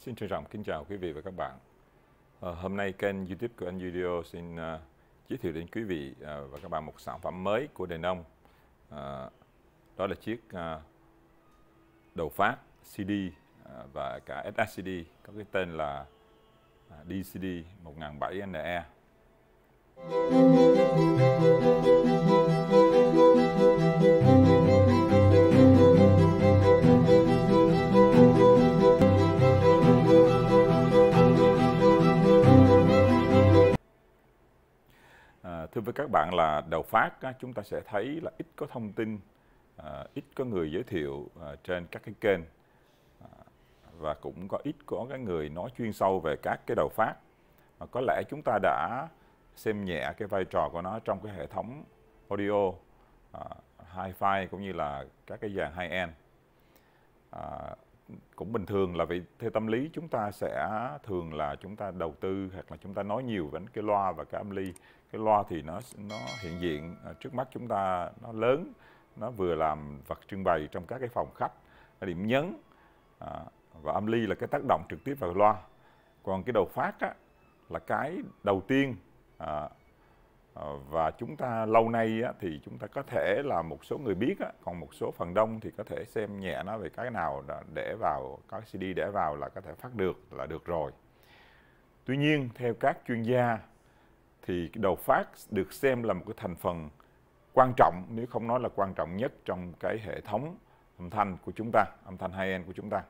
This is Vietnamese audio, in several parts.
Xin trân trọng kính chào quý vị và các bạn. À, hôm nay kênh YouTube của anh Video xin uh, giới thiệu đến quý vị uh, và các bạn một sản phẩm mới của Đền Ông. Uh, đó là chiếc uh, đầu phát CD uh, và cả SSD có cái tên là uh, DCD 1007NE. thưa với các bạn là đầu phát chúng ta sẽ thấy là ít có thông tin à, ít có người giới thiệu à, trên các cái kênh à, và cũng có ít có cái người nói chuyên sâu về các cái đầu phát mà có lẽ chúng ta đã xem nhẹ cái vai trò của nó trong cái hệ thống audio hi-fi cũng như là các cái dàn high-end cũng bình thường là vì theo tâm lý chúng ta sẽ thường là chúng ta đầu tư hoặc là chúng ta nói nhiều đến cái loa và cái âm ly cái loa thì nó nó hiện diện à, trước mắt chúng ta nó lớn nó vừa làm vật trưng bày trong các cái phòng khách cái điểm nhấn à, và âm ly là cái tác động trực tiếp vào loa còn cái đầu phát á, là cái đầu tiên à, Ờ, và chúng ta lâu nay á, thì chúng ta có thể là một số người biết á, còn một số phần đông thì có thể xem nhẹ nó về cái nào để vào có CD để vào là có thể phát được là được rồi tuy nhiên theo các chuyên gia thì đầu phát được xem là một cái thành phần quan trọng nếu không nói là quan trọng nhất trong cái hệ thống âm thanh của chúng ta âm thanh high end của chúng ta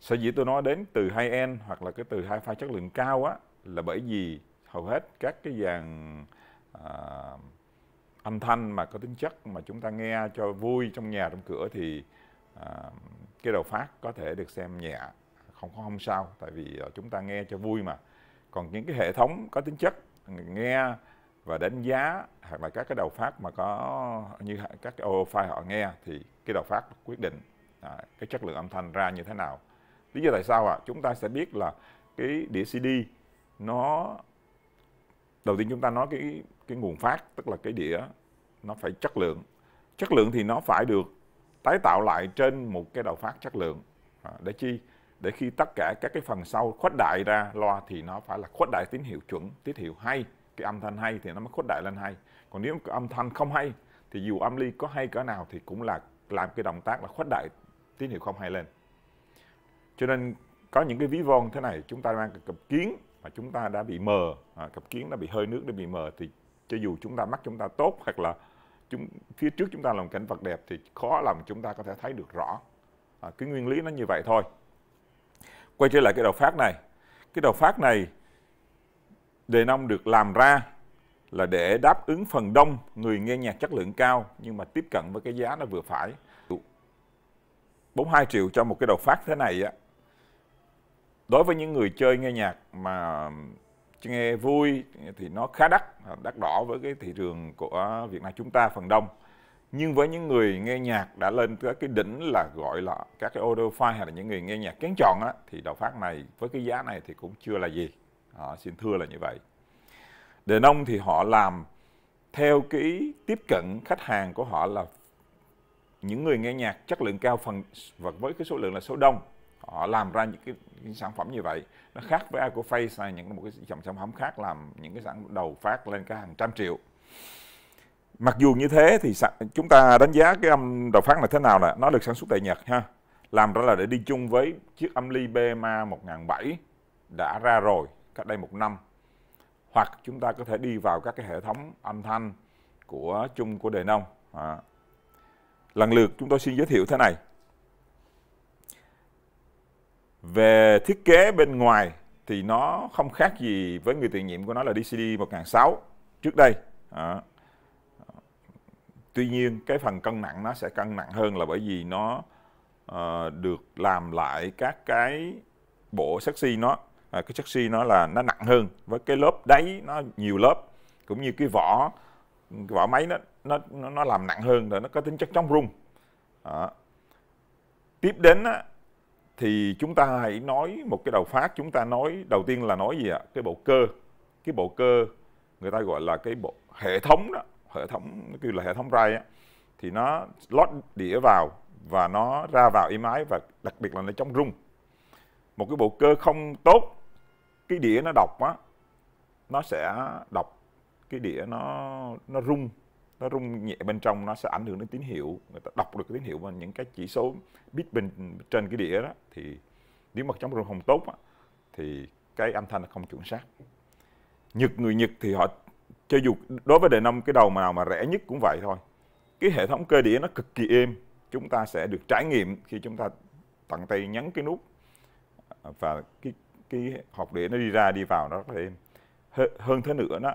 sở dĩ tôi nói đến từ high end hoặc là cái từ hi-fi chất lượng cao á là bởi vì hầu hết các cái dàn à, âm thanh mà có tính chất mà chúng ta nghe cho vui trong nhà trong cửa thì à, cái đầu phát có thể được xem nhẹ không có không sao tại vì ờ, chúng ta nghe cho vui mà còn những cái hệ thống có tính chất nghe và đánh giá hoặc là các cái đầu phát mà có như các cái file họ nghe thì cái đầu phát quyết định à, cái chất lượng âm thanh ra như thế nào lý do tại sao ạ à? chúng ta sẽ biết là cái đĩa CD nó đầu tiên chúng ta nói cái cái nguồn phát tức là cái đĩa nó phải chất lượng chất lượng thì nó phải được tái tạo lại trên một cái đầu phát chất lượng à, để chi để khi tất cả các cái phần sau khuếch đại ra loa thì nó phải là khuếch đại tín hiệu chuẩn tín hiệu hay cái âm thanh hay thì nó mới khuếch đại lên hay còn nếu âm thanh không hay thì dù âm ly có hay cỡ nào thì cũng là làm cái động tác là khuếch đại tín hiệu không hay lên cho nên có những cái ví von thế này chúng ta đang cập kiến mà chúng ta đã bị mờ à, cặp kiến đã bị hơi nước đã bị mờ thì cho dù chúng ta mắt chúng ta tốt hoặc là chúng phía trước chúng ta là một cảnh vật đẹp thì khó lòng chúng ta có thể thấy được rõ à, cái nguyên lý nó như vậy thôi quay trở lại cái đầu phát này cái đầu phát này đề nông được làm ra là để đáp ứng phần đông người nghe nhạc chất lượng cao nhưng mà tiếp cận với cái giá nó vừa phải 42 triệu cho một cái đầu phát thế này á đối với những người chơi nghe nhạc mà nghe vui thì nó khá đắt đắt đỏ với cái thị trường của Việt Nam chúng ta phần đông nhưng với những người nghe nhạc đã lên tới cái đỉnh là gọi là các cái audiophile hay là những người nghe nhạc kén chọn á thì đầu phát này với cái giá này thì cũng chưa là gì à, xin thưa là như vậy đề nông thì họ làm theo cái tiếp cận khách hàng của họ là những người nghe nhạc chất lượng cao phần và với cái số lượng là số đông họ làm ra những cái, sản phẩm như vậy nó khác với Acoface hay những một cái dòng sản phẩm khác làm những cái sản đầu phát lên cả hàng trăm triệu mặc dù như thế thì chúng ta đánh giá cái âm đầu phát là thế nào nè nó được sản xuất tại Nhật ha làm ra là để đi chung với chiếc âm ly BMA 1007 đã ra rồi cách đây một năm hoặc chúng ta có thể đi vào các cái hệ thống âm thanh của chung của đề nông à. lần lượt chúng tôi xin giới thiệu thế này về thiết kế bên ngoài thì nó không khác gì với người tiền nhiệm của nó là DCD 1006 trước đây. À. Tuy nhiên cái phần cân nặng nó sẽ cân nặng hơn là bởi vì nó à, được làm lại các cái bộ sexy nó à, cái chassis nó là nó nặng hơn với cái lớp đáy nó nhiều lớp cũng như cái vỏ cái vỏ máy nó nó nó làm nặng hơn rồi nó có tính chất chống rung à. tiếp đến á, thì chúng ta hãy nói một cái đầu phát chúng ta nói đầu tiên là nói gì ạ cái bộ cơ cái bộ cơ người ta gọi là cái bộ hệ thống đó hệ thống nó kêu là hệ thống ray á thì nó lót đĩa vào và nó ra vào im ái và đặc biệt là nó chống rung một cái bộ cơ không tốt cái đĩa nó đọc á nó sẽ đọc cái đĩa nó nó rung nó rung nhẹ bên trong nó sẽ ảnh hưởng đến tín hiệu người ta đọc được cái tín hiệu và những cái chỉ số bit bên trên cái đĩa đó thì nếu mà trong rung không tốt á, thì cái âm thanh nó không chuẩn xác nhật người nhật thì họ cho dù đối với đề năm cái đầu nào mà rẻ nhất cũng vậy thôi cái hệ thống cơ đĩa nó cực kỳ êm chúng ta sẽ được trải nghiệm khi chúng ta tận tay nhấn cái nút và cái cái hộp đĩa nó đi ra đi vào nó rất là êm hơn thế nữa đó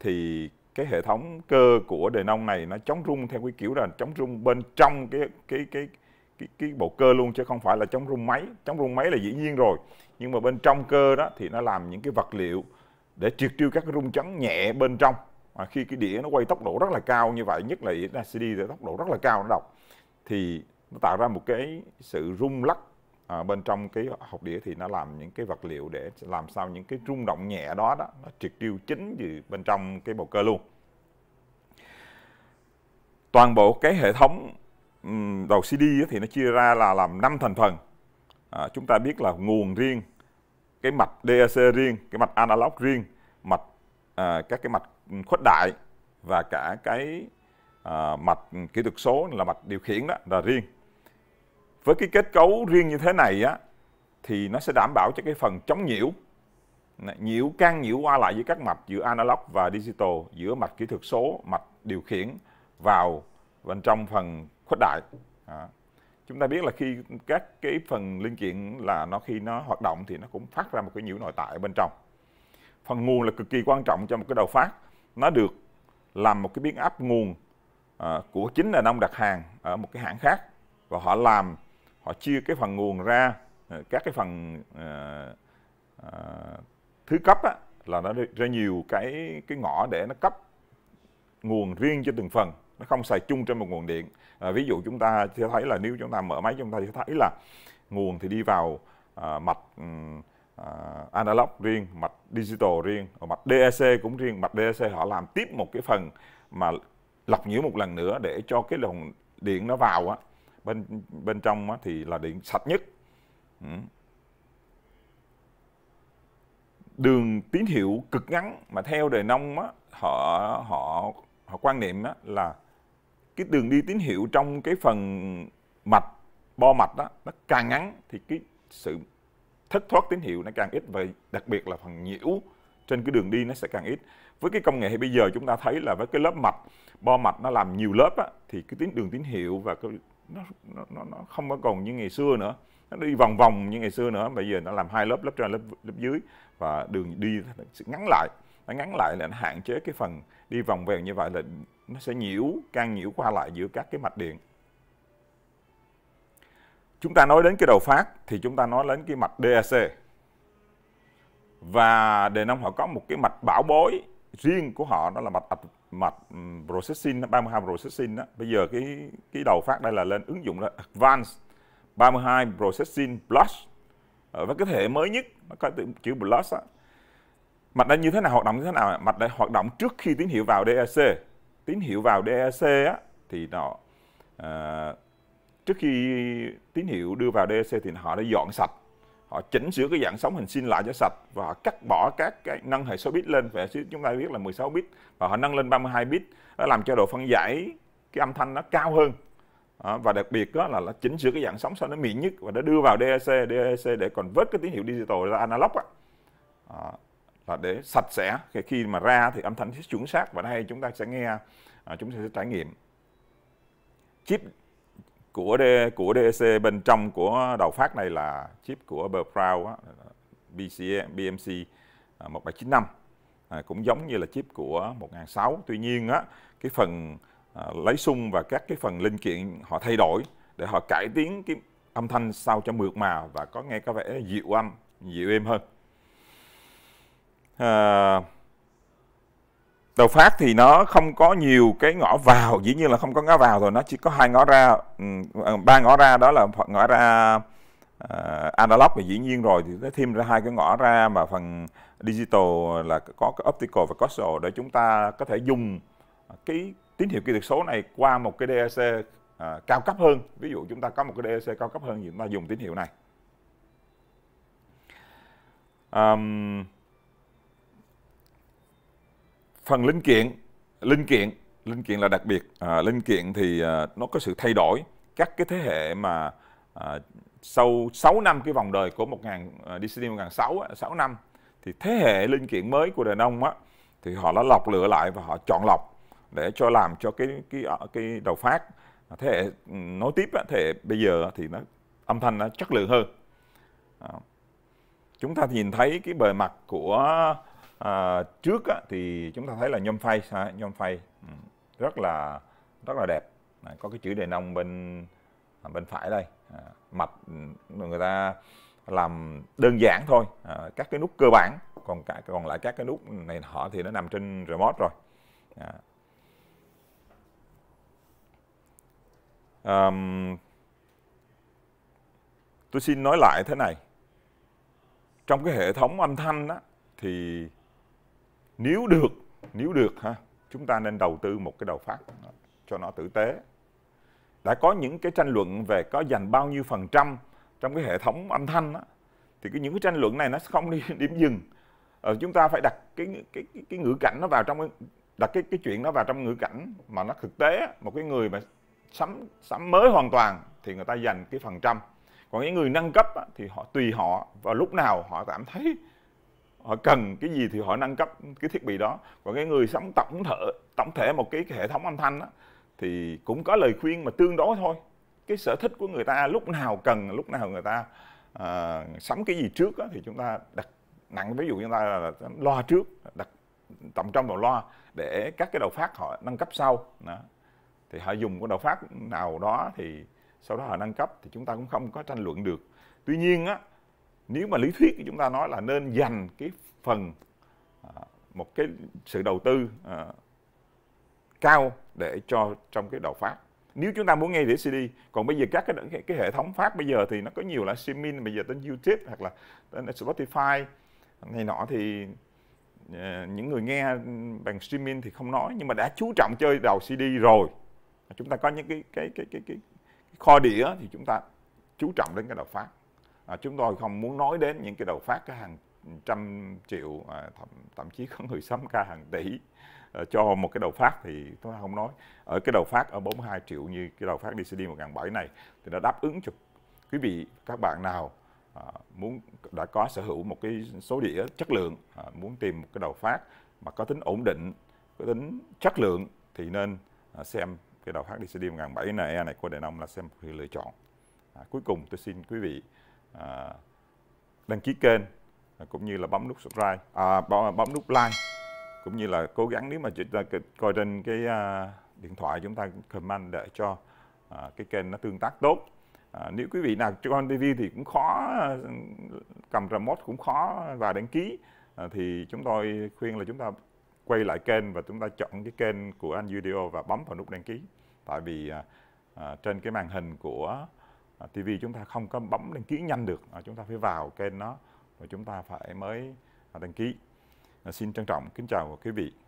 thì cái hệ thống cơ của đề nông này nó chống rung theo cái kiểu là chống rung bên trong cái cái cái cái, cái bộ cơ luôn chứ không phải là chống rung máy chống rung máy là dĩ nhiên rồi nhưng mà bên trong cơ đó thì nó làm những cái vật liệu để triệt tiêu các cái rung chấn nhẹ bên trong mà khi cái đĩa nó quay tốc độ rất là cao như vậy nhất là CD thì tốc độ rất là cao nó đọc thì nó tạo ra một cái sự rung lắc à, bên trong cái học đĩa thì nó làm những cái vật liệu để làm sao những cái rung động nhẹ đó đó nó triệt tiêu chính từ bên trong cái bầu cơ luôn toàn bộ cái hệ thống đầu CD thì nó chia ra là làm 5 thành phần à, chúng ta biết là nguồn riêng cái mạch DAC riêng cái mạch analog riêng mạch à, các cái mạch khuếch đại và cả cái à, mạch kỹ thuật số là mạch điều khiển đó là riêng với cái kết cấu riêng như thế này á thì nó sẽ đảm bảo cho cái phần chống nhiễu nhiễu can nhiễu qua lại giữa các mạch giữa analog và digital giữa mạch kỹ thuật số mạch điều khiển vào bên trong phần khuếch đại à. chúng ta biết là khi các cái phần linh kiện là nó khi nó hoạt động thì nó cũng phát ra một cái nhiễu nội tại ở bên trong phần nguồn là cực kỳ quan trọng cho một cái đầu phát nó được làm một cái biến áp nguồn à, của chính là nông đặt hàng ở một cái hãng khác và họ làm họ chia cái phần nguồn ra ờ, các cái phần uh, uh, thứ cấp á, là nó ra nhiều cái cái ngõ để nó cấp nguồn riêng cho từng phần nó không xài chung trên một nguồn điện à, ví dụ chúng ta sẽ thấy là nếu chúng ta mở máy chúng ta sẽ thấy là nguồn thì đi vào à, mạch à, analog riêng mạch digital riêng mạch DAC e cũng riêng mạch DAC e họ làm tiếp một cái phần mà lọc nhiễu một lần nữa để cho cái luồng điện nó vào á bên bên trong thì là điện sạch nhất ừ. đường tín hiệu cực ngắn mà theo đời nông á, họ họ họ quan niệm á, là cái đường đi tín hiệu trong cái phần mạch bo mạch đó nó càng ngắn thì cái sự thất thoát tín hiệu nó càng ít và đặc biệt là phần nhiễu trên cái đường đi nó sẽ càng ít với cái công nghệ bây giờ chúng ta thấy là với cái lớp mạch bo mạch nó làm nhiều lớp á, thì cái tín đường tín hiệu và cái nó, nó, nó, nó không có còn như ngày xưa nữa nó đi vòng vòng như ngày xưa nữa bây giờ nó làm hai lớp lớp trên lớp lớp dưới và đường đi sẽ ngắn lại nó ngắn lại là nó hạn chế cái phần đi vòng vèo như vậy là nó sẽ nhiễu càng nhiễu qua lại giữa các cái mạch điện chúng ta nói đến cái đầu phát thì chúng ta nói đến cái mạch DAC và đề nông họ có một cái mạch bảo bối riêng của họ đó là mạch mạch processing 32 processing đó. bây giờ cái cái đầu phát đây là lên ứng dụng là advanced 32 processing plus ờ, với cái thể mới nhất nó có chữ plus á mạch đây như thế nào hoạt động như thế nào mạch đây hoạt động trước khi tín hiệu vào DAC e tín hiệu vào DAC e á thì nó à, trước khi tín hiệu đưa vào DAC e thì họ đã dọn sạch họ chỉnh sửa cái dạng sóng hình sin lại cho sạch và họ cắt bỏ các cái nâng hệ số bit lên về chúng ta biết là 16 bit và họ nâng lên 32 bit đó làm cho độ phân giải cái âm thanh nó cao hơn và đặc biệt đó là nó chỉnh sửa cái dạng sóng sao nó mịn nhất và nó đưa vào DAC DAC để còn vớt cái tín hiệu digital ra analog á. là để sạch sẽ khi mà ra thì âm thanh sẽ chuẩn xác và đây chúng ta sẽ nghe à, chúng ta sẽ trải nghiệm chip của D, của DEC bên trong của đầu phát này là chip của Berprow BCM, BMC 1795 à, cũng giống như là chip của 1006 tuy nhiên á cái phần à, lấy xung và các cái phần linh kiện họ thay đổi để họ cải tiến cái âm thanh sao cho mượt mà và có nghe có vẻ dịu âm dịu êm hơn à, đầu phát thì nó không có nhiều cái ngõ vào dĩ nhiên là không có ngõ vào rồi nó chỉ có hai ngõ ra ừ, ờ, ba ngõ ra đó là ngõ ra uh, analog và dĩ nhiên rồi thì nó thêm ra hai cái ngõ ra mà phần digital là có cái optical và coaxial để chúng ta có thể dùng cái tín hiệu kỹ thuật số này qua một cái DAC uh, ờ, cao cấp hơn ví dụ chúng ta có một cái DAC cao cấp hơn thì chúng ta dùng tín hiệu này um, phần linh kiện linh kiện linh kiện là đặc biệt à, linh kiện thì à, nó có sự thay đổi các cái thế hệ mà à, sau 6 năm cái vòng đời của 1000 à, DCD 1006 6 năm thì thế hệ linh kiện mới của đàn ông á thì họ đã lọc lựa lại và họ chọn lọc để cho làm cho cái cái à, cái đầu phát à, thế hệ nối tiếp á, thế hệ bây giờ thì nó âm thanh nó chất lượng hơn à, chúng ta nhìn thấy cái bề mặt của à, trước á, thì chúng ta thấy là nhôm phay ha, nhôm phay ừ, rất là rất là đẹp à, có cái chữ đề nông bên à, bên phải đây à, mạch ừ, người ta làm đơn giản thôi à, các cái nút cơ bản còn cả còn lại các cái nút này họ thì nó nằm trên remote rồi à. um, tôi xin nói lại thế này trong cái hệ thống âm thanh đó, thì nếu được nếu được ha chúng ta nên đầu tư một cái đầu phát cho nó tử tế đã có những cái tranh luận về có dành bao nhiêu phần trăm trong cái hệ thống âm thanh đó, thì cái những cái tranh luận này nó không đi điểm dừng ờ, chúng ta phải đặt cái cái cái, cái ngữ cảnh nó vào trong đặt cái cái chuyện nó vào trong ngữ cảnh mà nó thực tế một cái người mà sắm sắm mới hoàn toàn thì người ta dành cái phần trăm còn những người nâng cấp thì họ tùy họ vào lúc nào họ cảm thấy họ cần cái gì thì họ nâng cấp cái thiết bị đó còn cái người sống tổng thể tổng thể một cái, cái hệ thống âm thanh đó, thì cũng có lời khuyên mà tương đối thôi cái sở thích của người ta lúc nào cần lúc nào người ta à, sắm cái gì trước đó, thì chúng ta đặt nặng ví dụ chúng ta là loa trước đặt tổng trong đầu loa để các cái đầu phát họ nâng cấp sau đó. thì họ dùng cái đầu phát nào đó thì sau đó họ nâng cấp thì chúng ta cũng không có tranh luận được tuy nhiên á nếu mà lý thuyết thì chúng ta nói là nên dành cái phần à, một cái sự đầu tư à, cao để cho trong cái đầu phát nếu chúng ta muốn nghe đĩa CD còn bây giờ các cái, cái cái hệ thống phát bây giờ thì nó có nhiều là streaming bây giờ đến YouTube hoặc là đến Spotify này nọ thì à, những người nghe bằng streaming thì không nói nhưng mà đã chú trọng chơi đầu CD rồi chúng ta có những cái cái cái cái cái, cái kho đĩa thì chúng ta chú trọng đến cái đầu phát à, chúng tôi không muốn nói đến những cái đầu phát cái hàng trăm triệu à, thậm, thậm chí có người sắm ca hàng tỷ à, cho một cái đầu phát thì tôi không nói ở cái đầu phát ở 42 triệu như cái đầu phát DCD 1007 này thì nó đáp ứng cho quý vị các bạn nào à, muốn đã có sở hữu một cái số đĩa chất lượng à, muốn tìm một cái đầu phát mà có tính ổn định có tính chất lượng thì nên à, xem cái đầu phát DCD 1007 này này của Đại Nông là xem một lựa chọn à, cuối cùng tôi xin quý vị à, đăng ký kênh à, cũng như là bấm nút subscribe à, bấm nút like cũng như là cố gắng nếu mà chúng ta coi trên cái à, điện thoại chúng ta comment để cho à, cái kênh nó tương tác tốt à, nếu quý vị nào con TV thì cũng khó à, cầm remote cũng khó và đăng ký à, thì chúng tôi khuyên là chúng ta quay lại kênh và chúng ta chọn cái kênh của anh video và bấm vào nút đăng ký tại vì à, à, trên cái màn hình của à, TV chúng ta không có bấm đăng ký nhanh được à, chúng ta phải vào kênh nó và chúng ta phải mới à, đăng ký à, xin trân trọng kính chào quý vị